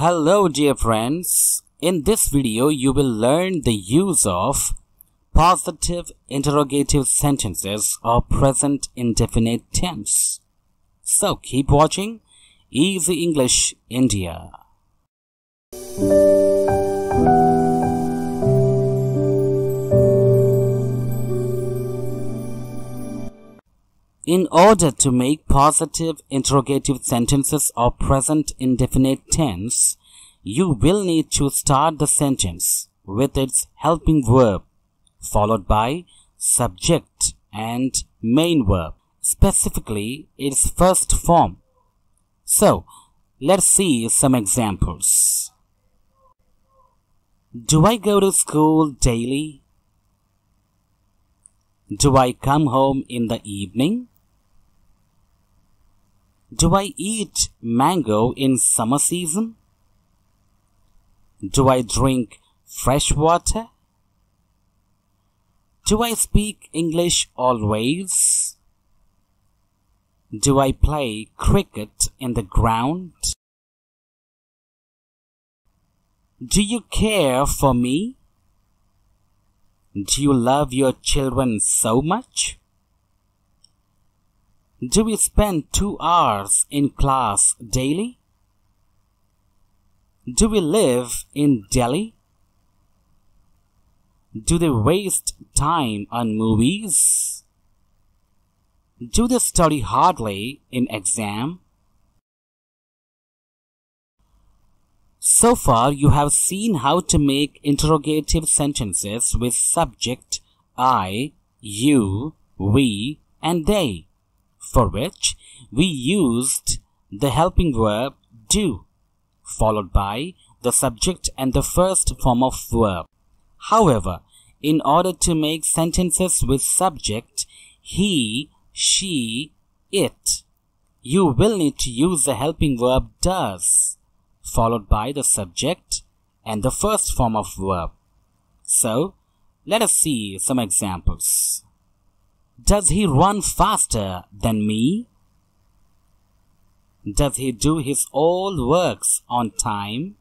Hello dear friends, in this video you will learn the use of positive interrogative sentences or present indefinite tense. So keep watching Easy English India. in order to make positive interrogative sentences of present indefinite tense, you will need to start the sentence with its helping verb, followed by subject and main verb, specifically its first form. So, let's see some examples. Do I go to school daily? Do I come home in the evening? Do I eat mango in summer season? Do I drink fresh water? Do I speak English always? Do I play cricket in the ground? Do you care for me? Do you love your children so much? Do we spend two hours in class daily? Do we live in Delhi? Do they waste time on movies? Do they study hardly in exam? So far, you have seen how to make interrogative sentences with subject I, you, we, and they for which we used the helping verb do, followed by the subject and the first form of verb. However, in order to make sentences with subject, he, she, it, you will need to use the helping verb does, followed by the subject and the first form of verb. So, let us see some examples. Does he run faster than me? Does he do his all works on time?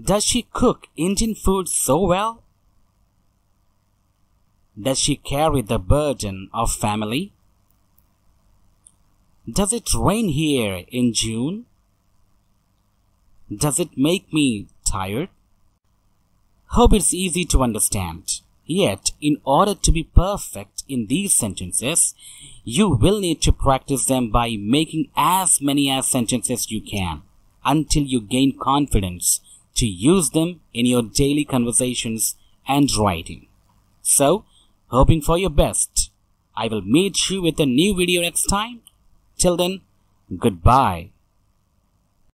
Does she cook Indian food so well? Does she carry the burden of family? Does it rain here in June? Does it make me tired? Hope it's easy to understand. Yet, in order to be perfect in these sentences, you will need to practice them by making as many as sentences you can until you gain confidence to use them in your daily conversations and writing. So, hoping for your best. I will meet you with a new video next time. Till then, goodbye.